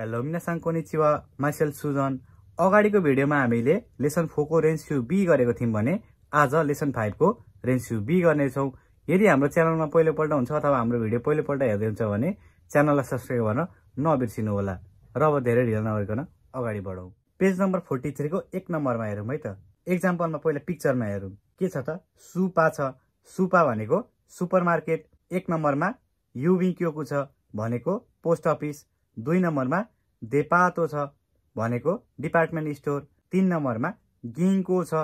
hello मिनासाङ कोनिचिवा myself Sujan अगाडिको भिडियोमा हामीले लेसन फोरको रेन्ज रेन्स्यु बी गरेको थियौँ भने आज लेसन फाइभको रेन्ज रेन्स्यु बी गर्नेछौँ यदि हाम्रो च्यानलमा पहिलोपल्ट हुन्छ अथवा हाम्रो भिडियो पहिलोपल्ट हेर्दै हुन्छ भने च्यानललाई सब्सक्राइब गर्न नबिर्सिनु होला र अब धेरै ढिलो नगरिकन अगाडि बढौँ पेज नम्बर फोर्टी थ्रीको एक नम्बरमा हेरौँ है त एक्जाम्पलमा पहिला पिक्चरमा हेरौँ के छ त सुपा छ सुपा भनेको सुपर मार्केट एक नम्बरमा क्योकु छ भनेको पोस्ट अफिस दुई नम्बरमा देपातो छ भनेको डिपार्टमेन्ट स्टोर तिन नम्बरमा गिङको छ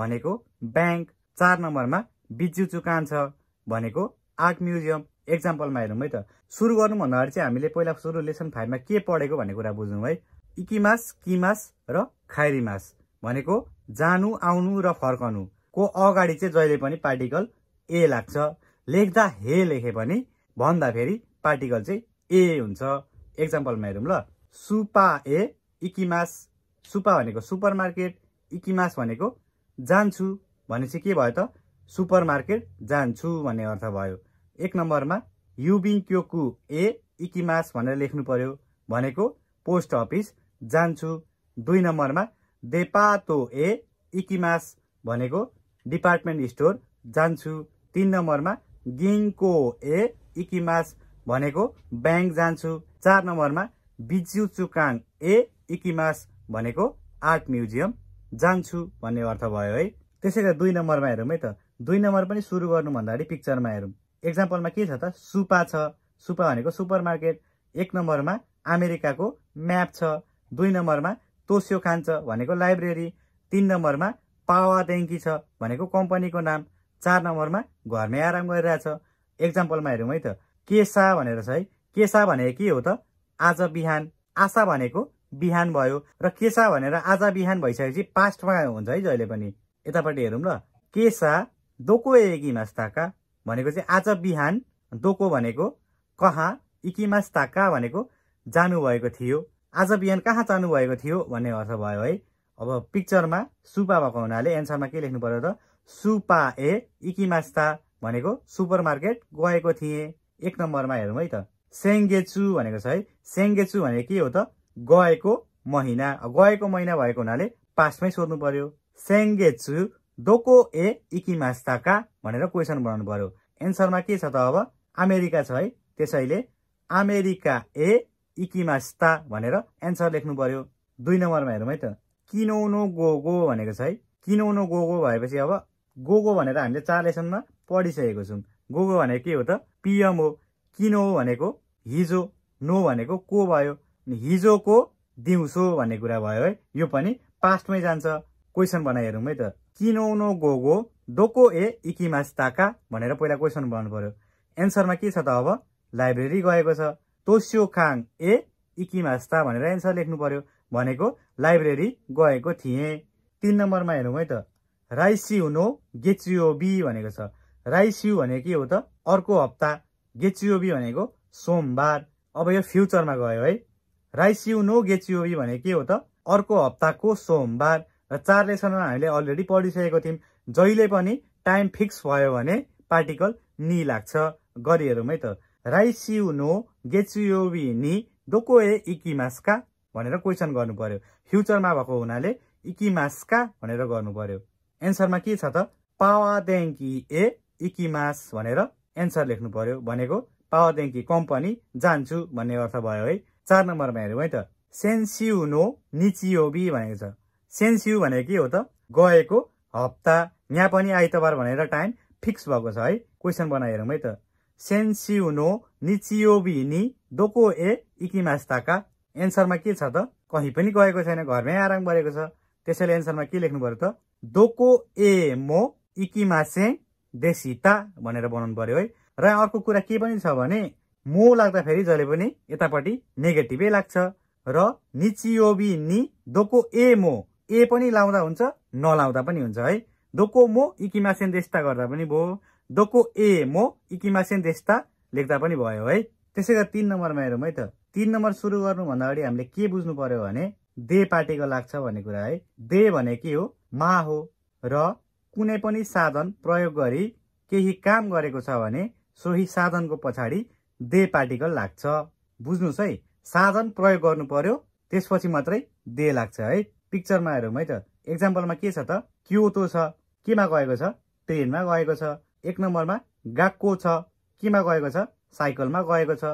भनेको ब्याङ्क चार नम्बरमा बिजु चुकान छ भनेको आर्ट म्युजियम एक्जाम्पलमा हेरौँ है त सुरु गर्नुभन्दा अगाडि चाहिँ हामीले पहिला सुरु लेसन फाइभमा के पढेको भन्ने कुरा बुझ्नु है इकिमास किमास र खाइरिमास भनेको जानु आउनु र फर्कनु को अगाडि चाहिँ जहिले पनि पार्टिकल ए लाग्छ लेख्दा हे लेखे पनि भन्दा फेरि पार्टिकल चाहिँ ए हुन्छ एक्जाम्पलमा हेरौँ ल सुपा ए इकिमास सुपा भनेको सुपर मार्केट इकिमास भनेको जान्छु भनेपछि के भयो त सुपर मार्केट जान्छु भन्ने अर्थ भयो एक नम्बरमा युबिङ क्योकु ए इकिमास भनेर लेख्नु पर्यो भनेको पोस्ट अफिस जान्छु दुई नम्बरमा देपातो ए इकिमास भनेको डिपार्टमेन्ट स्टोर जान्छु तिन नम्बरमा गिङको ए इकिमास भनेको ब्याङ्क जान्छु चार नम्बरमा बिजु चुकाङ ए इकिमास भनेको आर्ट म्युजियम जान्छु भन्ने अर्थ भयो है त्यसै गरी दुई नम्बरमा हेरौँ है त दुई नम्बर पनि सुरु गर्नुभन्दा अगाडि पिक्चरमा हेरौँ एक्जाम्पलमा के छ त सुपा छ सुपा भनेको सुपर मार्केट एक नम्बरमा अमेरिकाको म्याप छ दुई नम्बरमा तोस्यो खान्छ भनेको लाइब्रेरी तिन नम्बरमा पावा देङ्की छ भनेको कम्पनीको नाम चार नम्बरमा घरमै आराम गरिरहेछ एक्जाम्पलमा हेरौँ है त केसा भनेर छ है केसा भने के हो त आज बिहान आशा भनेको बिहान भयो र केसा भनेर आज बिहान भइसकेपछि पास्टमा हुन्छ है जहिले पनि यतापट्टि हेरौँ ल केसा दोको ताका भनेको चाहिँ आज बिहान दोको भनेको कहाँ इकिमास्ताका भनेको जानुभएको थियो आज बिहान कहाँ जानुभएको थियो भन्ने अर्थ भयो है अब पिक्चरमा सुपा भएको हुनाले एन्सरमा के लेख्नु पर्यो त सुपा ए इकिमास्ता भनेको सुपर मार्केट गएको थिएँ एक नम्बरमा हेरौँ है त सेङ्गेचु भनेको छ है सेङ्गेचु भनेको के हो त गएको महिना गएको महिना भएको हुनाले पास्टमै सोध्नु पर्यो सेङ्गेचु डोको ए इकिमास्ताका भनेर क्वेसन बनाउनु पर्यो एन्सरमा के छ त अब अमेरिका छ है त्यसैले अमेरिका ए इकिमास्ता भनेर एन्सर लेख्नु पर्यो दुई नम्बरमा हेरौँ है त किनोनो गोगो भनेको छ है किनोनो गोगो भएपछि अब गोगो भनेर हामीले चार लेसनमा पढिसकेको छौँ गोगो भनेको के हो त पिएम हो किन हो भनेको हिजो नो भनेको को भयो हिजोको दिउँसो भन्ने कुरा भयो है यो पनि पास्टमै जान्छ क्वेसन हेरौँ है त किनो नो गोगो डोको ए ताका भनेर पहिला क्वेसन बनाउनु पर्यो एन्सरमा के छ त अब लाइब्रेरी गएको छ तोस्यो खाङ ए इकिमास्ता भनेर एन्सर लेख्नु पर्यो भनेको लाइब्रेरी गएको थिएँ तिन नम्बरमा हेरौँ है त राइसी हुनो गेचियो बी भनेको छ राइस्यु भने के हो त अर्को हप्ता गेचियोबी भनेको सोमबार अब यो फ्युचरमा गयो है राइस्यु नो गेचियोबी भनेको के हो त अर्को हप्ताको सोमबार र चार लेसनमा हामीले अलरेडी पढिसकेको थियौँ जहिले पनि टाइम फिक्स भयो भने पार्टिकल नि लाग्छ है त राइसियु नो गेचियोबी नि डोको ए इकिमास्का भनेर क्वेसन गर्नु पर्यो फ्युचरमा भएको हुनाले का भनेर गर्नु पर्यो एन्सरमा के छ त पावा देङ्की ए इकिमास भनेर एन्सर लेख्नु पर्यो भनेको पावर ब्याङ्की कम्पनी जान्छु भन्ने अर्थ भयो है चार नम्बरमा हेरौँ है त नो निचियोबी भनेको छ सेन्सियु भनेको के हो त गएको हप्ता यहाँ पनि आइतबार भनेर टाइम फिक्स भएको छ है क्वेसन बनाएर हेरौँ है त नो निचियोबी नि दोको ए इकिमास्ताका एन्सरमा के छ त कहीँ पनि गएको छैन घरमै आराम गरेको छ त्यसैले एन्सरमा के लेख्नु पर्यो त दोको ए मो इकिमासे देशिता भनेर बनाउनु पर्यो है र अर्को कुरा के पनि छ भने मो लाग्दाखेरि जहिले पनि यतापट्टि नेगेटिभै लाग्छ र निचियोबी नि दोको ए मो ए पनि लाउँदा हुन्छ नलाउँदा पनि हुन्छ है दोको मो इकिमासेन देस्ता गर्दा पनि भयो दोको ए मो इकिमासेन देशता लेख्दा पनि भयो है त्यसै गरी तिन नम्बरमा हेरौँ है त तिन नम्बर सुरु गर्नुभन्दा अगाडि हामीले के बुझ्नु पर्यो भने दे पार्टीको लाग्छ भन्ने कुरा है दे भने के हो मा हो र कुनै पनि साधन प्रयोग गरी केही काम गरेको छ भने सोही साधनको पछाडि दे पार्टिकल लाग्छ बुझ्नुहोस् है साधन प्रयोग गर्नु पर्यो त्यसपछि मात्रै दे लाग्छ है पिक्चरमा हेरौँ है त एक्जाम्पलमा के छ त क्योतो छ केमा गएको छ ट्रेनमा गएको छ एक नम्बरमा गाक्को छ केमा गएको छ साइकलमा गएको छ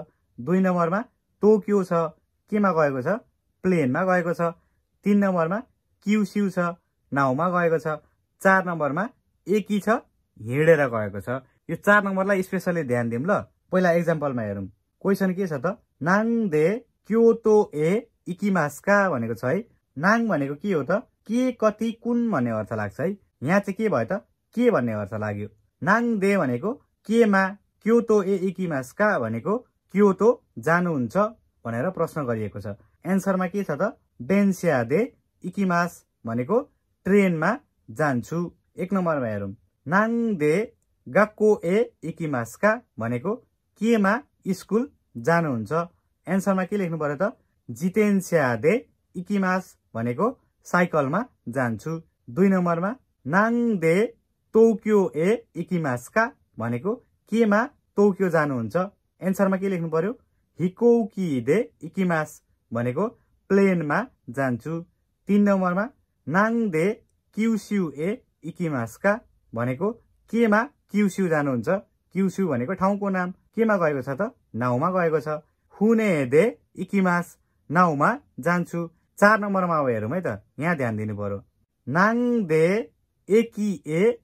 दुई नम्बरमा टोकियो छ केमा गएको छ प्लेनमा गएको छ तिन नम्बरमा क्युस्यु छ नाउमा गएको छ चार नम्बरमा एकी छ हिँडेर गएको छ यो चार नम्बरलाई स्पेसल्ली ध्यान दिउँ ल पहिला एक्जाम्पलमा हेरौँ क्वेसन के छ त नाङ दे क्यो तो ए इकिमास्का भनेको छ है नाङ भनेको के हो त के कति कुन भन्ने अर्थ लाग्छ है यहाँ चाहिँ के भयो त के भन्ने अर्थ लाग्यो नाङ दे भनेको केमा क्योतो ए इकिमास्का भनेको क्यो तो जानुहुन्छ भनेर प्रश्न गरिएको छ एन्सरमा के छ त बेन्सिया दे इकिमास भनेको ट्रेनमा जान्छु एक नम्बरमा हेरौँ नाङदे गाको ए इकिमास्का भनेको केमा स्कुल जानुहुन्छ एन्सरमा के लेख्नु पर्यो त दे इकिमास भनेको साइकलमा जान्छु दुई नम्बरमा नाङदे टोकियो ए इकिमास्का भनेको केमा टोकियो जानुहुन्छ एन्सरमा के लेख्नु पर्यो हिकौकी दे इकिमास भनेको प्लेनमा जान्छु तिन नम्बरमा नाङदे क्युस्यु ए का भनेको केमा क्युस्यु जानुहुन्छ क्युस्यु भनेको ठाउँको नाम केमा गएको छ त नाउमा गएको छ हुने दे इकिमास नाउमा जान्छु चार नम्बरमा अब हेरौँ है त यहाँ ध्यान दिनु पर्यो नाङ दे एकी ए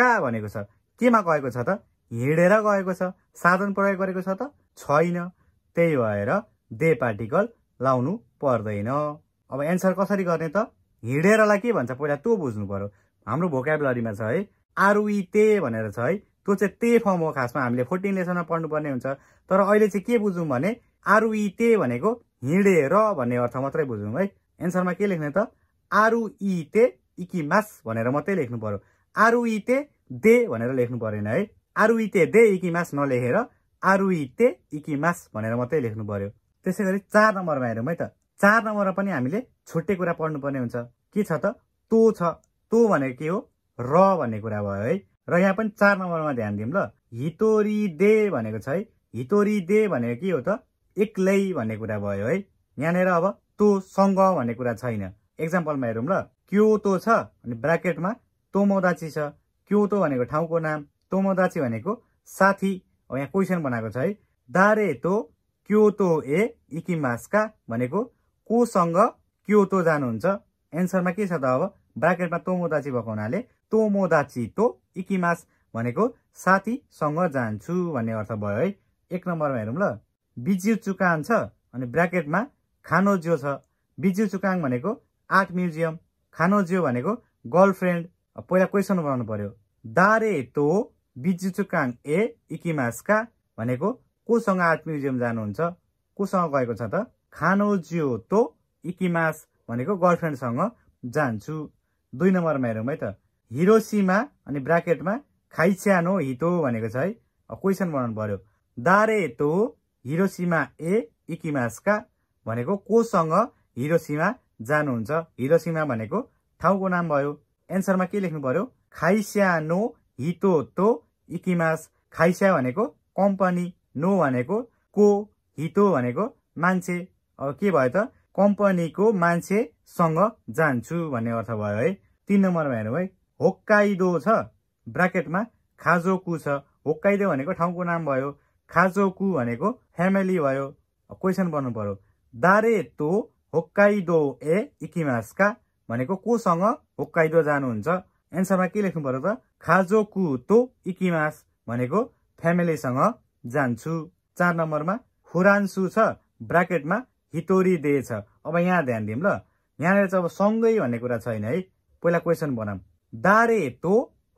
का भनेको छ केमा गएको छ त हिँडेर गएको छ साधन प्रयोग गरेको छ त छैन त्यही भएर दे पार्टिकल लाउनु पर्दैन अब एन्सर कसरी गर्ने त हिँडेरलाई के भन्छ पहिला त्यो बुझ्नु पऱ्यो हाम्रो भोकाबुलरीमा छ है आरुई ते भनेर छ है त्यो चाहिँ ते फर्म हो खासमा हामीले फोर्टिन लेसनमा पढ्नुपर्ने हुन्छ तर अहिले चाहिँ के बुझौँ भने आरुई ते भनेको हिँडेर भन्ने अर्थ मात्रै बुझौँ है एन्सरमा के लेख्ने त आरुई ते इकिमास भनेर मात्रै लेख्नु पऱ्यो आरुई ते दे भनेर लेख्नु परेन है आरुई ते दे इकिमास नलेखेर आरुई ते इकिमास भनेर मात्रै लेख्नु पऱ्यो त्यसै गरी चार नम्बरमा हेरौँ है त चार नम्बरमा पनि हामीले छुट्टै कुरा पढ्नुपर्ने हुन्छ के छ त तो छ तो भनेको के हो र भन्ने कुरा भयो है र यहाँ पनि चार नम्बरमा ध्यान दिउँ ल हितोरी दे भनेको छ है हितोरी दे भनेको के हो त एक्लै भन्ने कुरा भयो है यहाँनिर अब तो सँग भन्ने कुरा छैन एक्जाम्पलमा हेरौँ ल क्यो तो छ अनि ब्राकेटमा तोमोदाची छ क्यो तो भनेको ठाउँको नाम तोमोदाची भनेको साथी अब यहाँ क्वेसन बनाएको छ है दारे तो क्यो तो ए इकिमास्का भनेको कोसँग तो जानुहुन्छ एन्सरमा के छ त अब ब्राकेटमा तोमोदाची भएको हुनाले तोमोदाची तो इकिमास भनेको साथीसँग जान्छु भन्ने अर्थ भयो है एक नम्बरमा हेरौँ ल बिज्यु चुकान छ अनि ब्राकेटमा खानोज्यो छ बिज्यु चुकाङ भनेको आर्ट म्युजियम खानोज्यो भनेको गर्लफ्रेन्ड पहिला क्वेसन बनाउनु पर्यो दारे तो बिज्यु चुकाङ ए इकिमासका भनेको कोसँग आर्ट म्युजियम जानुहुन्छ कोसँग गएको छ त जियो तो इकिमास भनेको गर्लफ्रेन्डसँग जान्छु दुई नम्बरमा हेरौँ है त हिरोसीमा अनि ब्राकेटमा खाइच्यानो हितो भनेको छ है क्वेसन बनाउनु पर्यो दारे तो हिरोसीमा ए इकिमासका भनेको कोसँग हिरोसीमा जानुहुन्छ हिरोसीमा भनेको ठाउँको नाम भयो एन्सरमा के लेख्नु पर्यो खाइस्यानो हितो तो इकिमास खाइस्या भनेको कम्पनी नो भनेको को हितो भनेको मान्छे अब के भयो त कम्पनीको मान्छेसँग जान्छु भन्ने अर्थ भयो है तिन नम्बरमा हेरौँ है होक्काइदो छ ब्राकेटमा खाजोकु छ होक्काइदो भनेको ठाउँको नाम भयो खाजोकु भनेको फ्यामिली भयो क्वेसन बन्नु पर्यो दारे तो होक्काइदो ए का भनेको कोसँग होक्काइदो जानुहुन्छ एन्सरमा के लेख्नु पर्यो त खाजोकु तो इकिमास भनेको फ्यामिलीसँग जान्छु चार नम्बरमा खुरान्सु छ ब्राकेटमा हितोरी दे छ अब यहाँ ध्यान दिउँ ल यहाँनिर चाहिँ अब सँगै भन्ने कुरा छैन है पहिला क्वेसन बनाऊँ दारे तो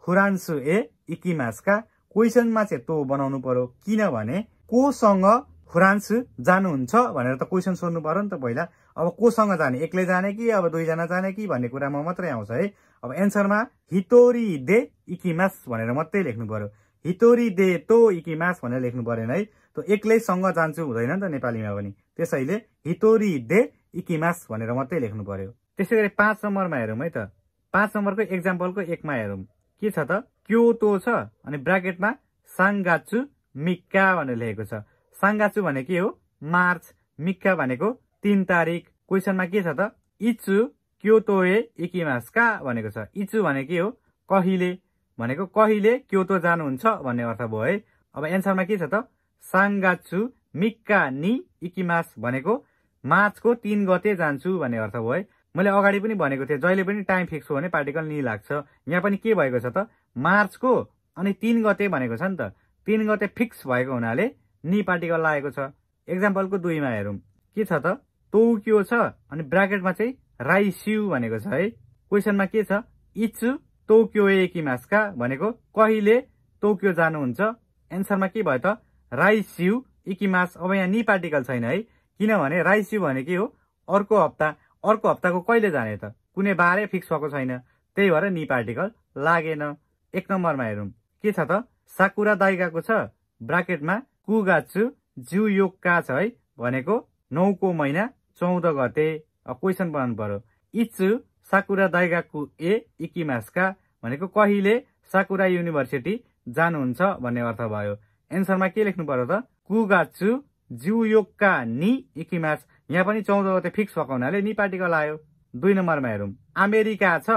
खुरान्सु ए इकिमासका क्वेसनमा चाहिँ तो बनाउनु पर्यो किनभने कोसँग खुरान्सु जानुहुन्छ भनेर त क्वेसन सोध्नु पर्यो नि त पहिला अब कोसँग जाने एक्लै जाने कि अब दुईजना जाने कि भन्ने कुरामा मात्रै आउँछ है अब एन्सरमा हितोरी दे इकिमास भनेर मात्रै लेख्नु पर्यो हितोरी दे तो इकिमास भनेर लेख्नु परेन है त्यो एक्लैसँग जान्छु हुँदैन नि त नेपालीमा पनि त्यसैले हितोरी दे इकिमास भनेर मात्रै लेख्नु पर्यो त्यसै गरी पाँच नम्बरमा हेरौँ है त पाँच नम्बरको एक्जाम्पलको एकमा हेरौँ के छ त क्योतो छ अनि ब्राकेटमा साङ्गाचु मिक्का भनेर लेखेको छ साङ्गाचु भने के हो मार्च मिक्का भनेको तिन तारिक क्वेसनमा के छ त इचु क्योतो ए इकिमास का भनेको छ इचु भने के हो कहिले भनेको कहिले क्यो तो जानुहुन्छ भन्ने अर्थ भयो है अब एन्सरमा के छ त साङ्गाछु मिक्का नि इकिमास भनेको मार्चको तिन गते जान्छु भन्ने अर्थ भयो है मैले अगाडि पनि भनेको थिएँ जहिले पनि टाइम फिक्स हो भने पार्टिकल नि लाग्छ यहाँ पनि के भएको छ त मार्चको अनि तिन गते भनेको छ नि त तिन गते फिक्स भएको हुनाले नि पार्टिकल लागेको छ एक्जाम्पलको दुईमा हेरौँ के छ त टोकियो छ अनि ब्राकेटमा चाहिँ राइस्यु भनेको छ है क्वेसनमा के छ इच्छु तौक्यो एकिमासका भनेको कहिले तौक्यो जानुहुन्छ एन्सरमा के भयो त राइस्यु इकिमास अब यहाँ नि पार्टिकल छैन है किनभने राइस्यु भने के हो अर्को हप्ता अर्को हप्ताको कहिले जाने त कुनै बारै फिक्स भएको छैन त्यही भएर नि पार्टिकल लागेन एक नम्बरमा हेरौँ के छ त साकुरा दाइगाको छ ब्राकेटमा गाछु जिउ यो का छ है भनेको नौको महिना चौध गते क्वेसन बनाउनु पर्यो इच्छु साकुरा दाइगाकु ए इकिमासका भनेको कहिले साकुरा युनिभर्सिटी जानुहुन्छ भन्ने अर्थ भयो एन्सरमा के लेख्नु पर्यो त कुगाचु जिउयोक्का नि इकिमास यहाँ पनि चौध गते फिक्स भएको हुनाले नि पार्टिकल आयो दुई नम्बरमा हेरौँ अमेरिका छ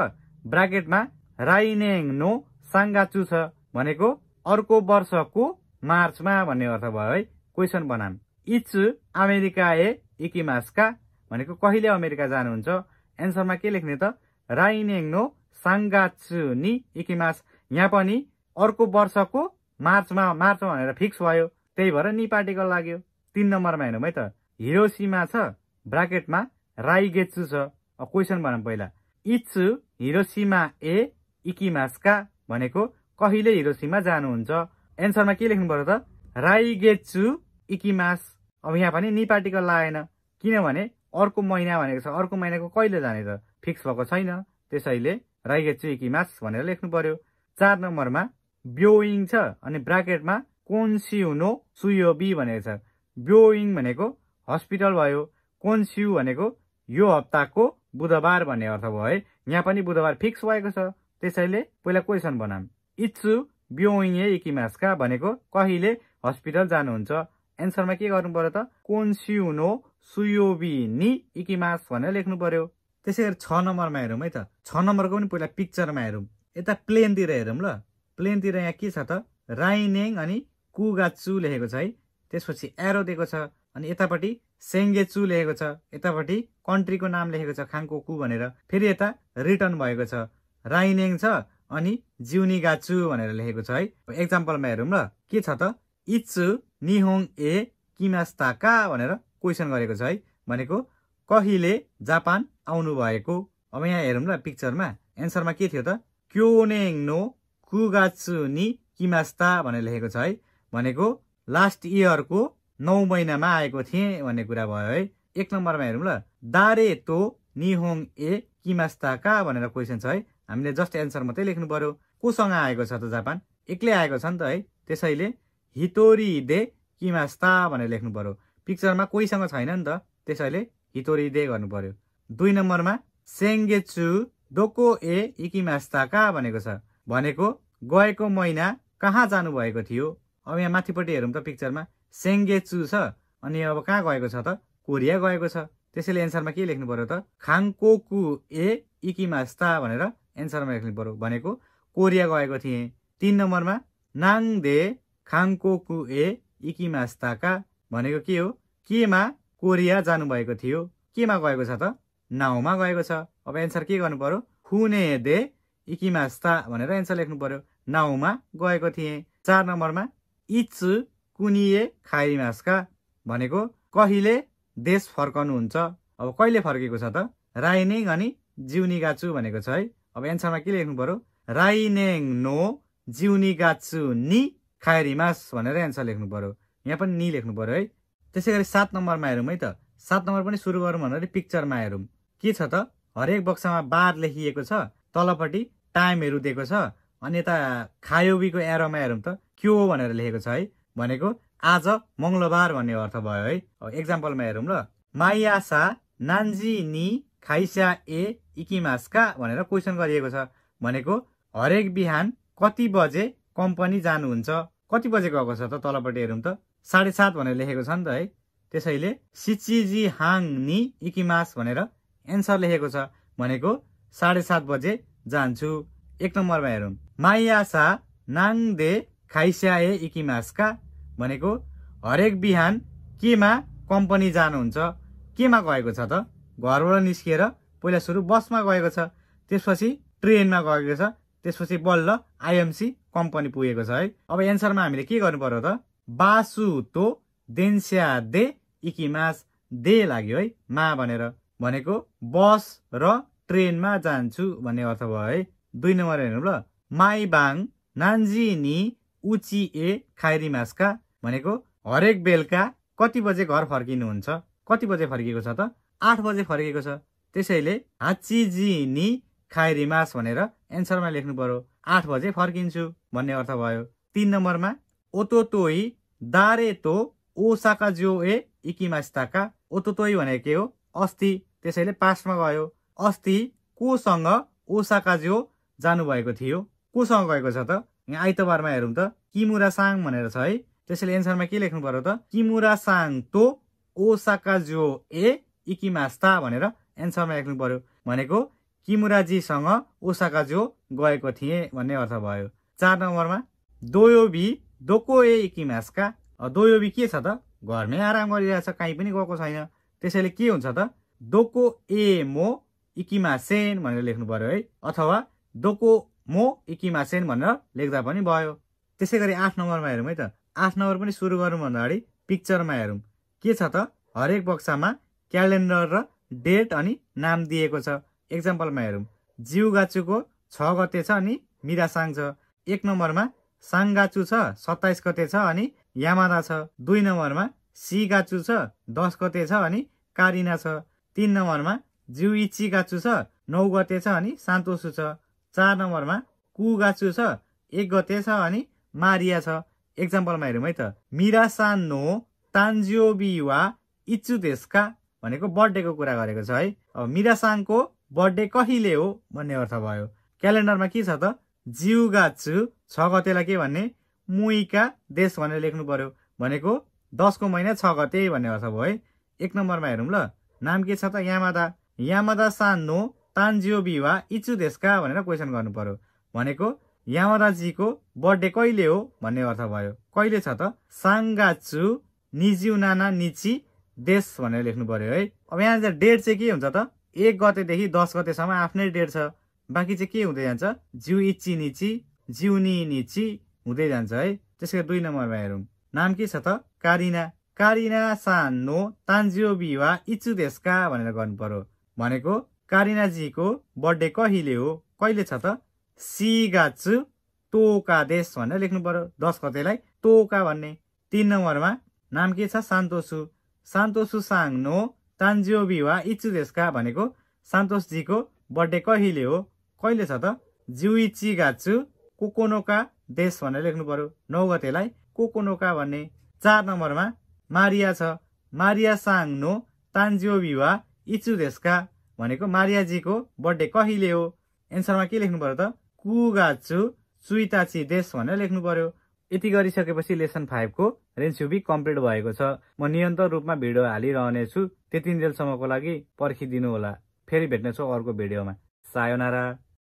ब्राकेटमा राइनेङ नो साङ्गाचु छ भनेको अर्को वर्षको मार्चमा भन्ने अर्थ भयो है क्वेसन बनाम इच अमेरिका ए इकिमासका भनेको कहिले अमेरिका जानुहुन्छ एन्सरमा के लेख्ने त राइनेङ नो साङ्गाचु नि इकिमास यहाँ पनि अर्को वर्षको मार्चमा मार्चमा भनेर फिक्स भयो त्यही भएर नि पार्टीको लाग्यो तिन नम्बरमा हेरौँ है त हिरोसीमा छ ब्राकेटमा राई गेचु छ क्वेसन भनौँ पहिला इच्छु हिरोसीमा ए इकिमास्का भनेको कहिले हिरोसीमा जानुहुन्छ एन्सरमा के लेख्नु पर्यो त राई गेचु इकिमास अब यहाँ पनि नि पार्टीको लागेन किनभने अर्को महिना भनेको छ अर्को महिनाको कहिले जाने त फिक्स भएको छैन त्यसैले राई गेचु इकिमास भनेर लेख्नु पर्यो चार नम्बरमा ब्योइङ छ अनि ब्राकेटमा कोन्सियुनो सुयोबी भनेको छ ब्योइङ भनेको हस्पिटल भयो कोन्स्यु भनेको यो हप्ताको बुधबार भन्ने अर्थ भयो है यहाँ पनि बुधबार फिक्स भएको छ त्यसैले पहिला क्वेसन बनाऊ इच्छु ब्योइङ ए इकिमास्का भनेको कहिले हस्पिटल जानुहुन्छ एन्सरमा के गर्नु पर्यो त कोन्सियुनो सुयोबी नि इकिमास भनेर लेख्नु पर्यो त्यसै गरी छ नम्बरमा हेरौँ है त छ नम्बरको पनि पहिला पिक्चरमा हेरौँ यता प्लेनतिर हेरौँ ल प्लेनतिर यहाँ के छ त राइनेङ अनि कुगाचु लेखेको छ है त्यसपछि एरो दिएको छ अनि यतापट्टि सेङ्गेचु लेखेको छ यतापट्टि कन्ट्रीको नाम लेखेको छ खाङकोकु भनेर फेरि यता रिटर्न भएको छ राइनेङ छ अनि जिउनी गाचु भनेर लेखेको छ है एक्जाम्पलमा हेरौँ ल के छ त इच्छु निहोङ ए किमास्ताका भनेर क्वेसन गरेको छ है भनेको कहिले जापान आउनु भएको अब यहाँ हेरौँ ल पिक्चरमा एन्सरमा के थियो त क्योनेङ नो कुगात्सु नि किमास्ता भनेर लेखेको छ है भनेको लास्ट इयरको नौ महिनामा आएको थिएँ भन्ने कुरा भयो है एक नम्बरमा हेरौँ ल दारे तो निहोङ ए किमास्ता का भनेर क्वेसन छ है हामीले जस्ट एन्सर मात्रै लेख्नु पर्यो कोसँग आएको छ त जापान एक्लै आएको छ नि त है त्यसैले हितोरी दे किमास्ता भनेर लेख्नु पर्यो पिक्चरमा कोहीसँग छैन नि त त्यसैले हितोरी दे गर्नु पर्यो दुई नम्बरमा सेङ्गेचु डोको ए इकिमास्ता का भनेको छ भनेको गएको महिना कहाँ जानुभएको थियो अब यहाँ माथिपट्टि हेरौँ त पिक्चरमा सेङ्गेचु छ अनि अब कहाँ गएको छ त कोरिया गएको छ त्यसैले एन्सरमा के लेख्नु पर्यो त खाङकोकु ए इकिमास्ता भनेर एन्सरमा लेख्नु पर्यो भनेको कोरिया गएको थिएँ तिन नम्बरमा नाङदे खाङकोकु ए का भनेको के हो केमा कोरिया जानुभएको थियो केमा गएको छ त नाउमा गएको छ अब एन्सर के गर्नु पर्यो हुने दे इकिमास्ता भनेर एन्सर लेख्नु पर्यो नाउमा गएको थिएँ चार नम्बरमा इच्छु कुनिए खाइमास्का भनेको कहिले देश फर्काउनुहुन्छ अब कहिले फर्केको छ त राइनेङ अनि जिउनी गाछु भनेको छ है अब एन्सरमा के लेख्नु पर्यो राइनेङ नो जिउनी गाछु नि खाइरिमास भनेर एन्सर लेख्नु पर्यो यहाँ पनि नि लेख्नु पर्यो है त्यसै गरी सात नम्बरमा हेरौँ है त सात नम्बर पनि सुरु गरौँ भनेर पिक्चरमा हेरौँ के छ त हरेक बक्सामा बार लेखिएको छ तलपट्टि टाइमहरू दिएको छ अनि यता खायोबीको एरोमा हेरौँ त के हो भनेर लेखेको छ है भनेको आज मङ्गलबार भन्ने अर्थ भयो है एक्जाम्पलमा हेरौँ ल मायासा नान्जी नि खाइसा ए इकिमास्का भनेर क्वेसन गरिएको छ भनेको हरेक बिहान कति बजे कम्पनी जानुहुन्छ कति बजे गएको छ त तलपट्टि हेरौँ त साढे सात भनेर लेखेको छ नि त है त्यसैले सिचिजी हाङ नि इकिमास भनेर एन्सर लेखेको छ भनेको साढे सात बजे जान्छु एक नम्बरमा हेरौँ माया सा मायासा खाइस्या खाइस्याए का भनेको हरेक बिहान केमा कम्पनी जानुहुन्छ केमा गएको छ त घरबाट निस्किएर पहिला सुरु बसमा गएको छ त्यसपछि ट्रेनमा गएको छ त्यसपछि बल्ल आइएमसी कम्पनी पुगेको छ है अब एन्सरमा हामीले के गर्नु पर्यो त बासु तो देन्स्या दे इकिमास दे लाग्यो है मा भनेर भनेको बस र ट्रेनमा जान्छु भन्ने अर्थ भयो है दुई नम्बर हेर्नु ल माई बाङ नान्जी नि उची ए खाइरी मास्का भनेको हरेक बेलुका कति बजे घर फर्किनुहुन्छ कति बजे फर्किएको छ त आठ बजे फर्किएको छ त्यसैले जी नि खाइरी मास भनेर एन्सरमा लेख्नु पर्यो आठ बजे फर्किन्छु भन्ने अर्थ भयो तिन नम्बरमा ओतो ओतोतोई दारे तो ओसाका जो ए इकिमास्ताका ओतोतोई भनेको के हो अस्ति त्यसैले पास्टमा गयो अस्ति कोसँग ओसाकाज्यो जानुभएको थियो कोसँग गएको छ त यहाँ आइतबारमा हेरौँ त किमुरा साङ भनेर छ है त्यसैले एन्सरमा के लेख्नु पर्यो त किमुरा साङ तो ओसाकाज्यो ए इकिमास्ता भनेर एन्सरमा लेख्नु पर्यो भनेको किमुराजीसँग ओसाकाज्यो गएको थिएँ भन्ने अर्थ भयो चार नम्बरमा दोयोबी दोको ए इकिमासका दोयोबी के छ त घरमै आराम गरिरहेछ काहीँ पनि गएको छैन त्यसैले के हुन्छ त दोको ए मो इकिमा सेन भनेर लेख्नु पर्यो है अथवा डोको मो इकिमा सेन भनेर लेख्दा पनि भयो त्यसै गरी आठ नम्बरमा हेरौँ है त आठ नम्बर पनि सुरु गर्नुभन्दा अगाडि पिक्चरमा हेरौँ के छ त हरेक बक्सामा क्यालेन्डर र डेट अनि नाम दिएको छ एक्जाम्पलमा हेरौँ जिउ गाछुको छ गते छ अनि मिरासाङ छ एक नम्बरमा साङगाचु छ सत्ताइस गते छ अनि यामादा छ दुई नम्बरमा सी गाछु छ दस गते छ अनि कारिना छ तिन नम्बरमा जिउ इच्छी गाछु छ नौ गते छ अनि सान्तोसु छ चार नम्बरमा कु गाछु छ एक गते छ अनि मारिया छ एक्जाम्पलमा हेरौँ है त मिरा सानो तान्जियो बिवा इच्छु देशका भनेको बर्थडेको कुरा गरेको छ है अब मिरा मिरासाङको बर्थडे कहिले हो भन्ने अर्थ भयो क्यालेन्डरमा के छ त जिउ गाछु छ गतेलाई के भन्ने मुइका देश भनेर लेख्नु पर्यो भनेको दसको महिना छ गते भन्ने अर्थ भयो है एक नम्बरमा हेरौँ ल नाम के छ त यामादा यामादा सान नो तान्जियोबी इचु देशका भनेर क्वेसन गर्नु पर्यो भनेको यामादाजीको बर्थडे कहिले हो भन्ने अर्थ भयो कहिले छ त साङ्गाचु निज्यु नाना निची देश भनेर लेख्नु पर्यो है अब यहाँ चाहिँ डेट चाहिँ के हुन्छ त एक गतेदेखि दस गतेसम्म आफ्नै डेट छ बाँकी चाहिँ के हुँदै जान्छ जिउ इच्ची निची जिउनी निची हुँदै जान्छ है त्यसको दुई नम्बरमा हेरौँ नाम के छ त कारिना कारिना सानो तान्जियो बिवा इचु देशका भनेर गर्नु पर्यो भनेको कारिनाजीको बर्थडे कहिले हो कहिले छ त सी सिगाचु तोका देश भनेर लेख्नु पर्यो दस गतेलाई तोका भन्ने तिन नम्बरमा नाम के छ सान्तोसु सान्तोसु साङ्नो तान्जियो विवा इच्छु देशका भनेको सान्तोषजीको बर्थडे कहिले हो कहिले छ त जिउची गाचु कोकोनोका देश भनेर लेख्नु पर्यो नौ गतेलाई कोकोनोका भन्ने चार नम्बरमा मारिया छ मारिया नो तान्जियो विवाह इचु देशका भनेको मारियाजीको बर्थडे कहिले हो एन्सरमा के लेख्नु पर्यो त कुगाचु चुइताची देश भनेर लेख्नु पर्यो यति गरिसकेपछि लेसन फाइभको रेन्स्युबी कम्प्लिट भएको छ म निरन्तर रूपमा भिडियो हालिरहनेछु त्यति दिनसम्मको लागि पर्खिदिनु होला फेरि भेट्नेछु अर्को भिडियोमा सायोनारा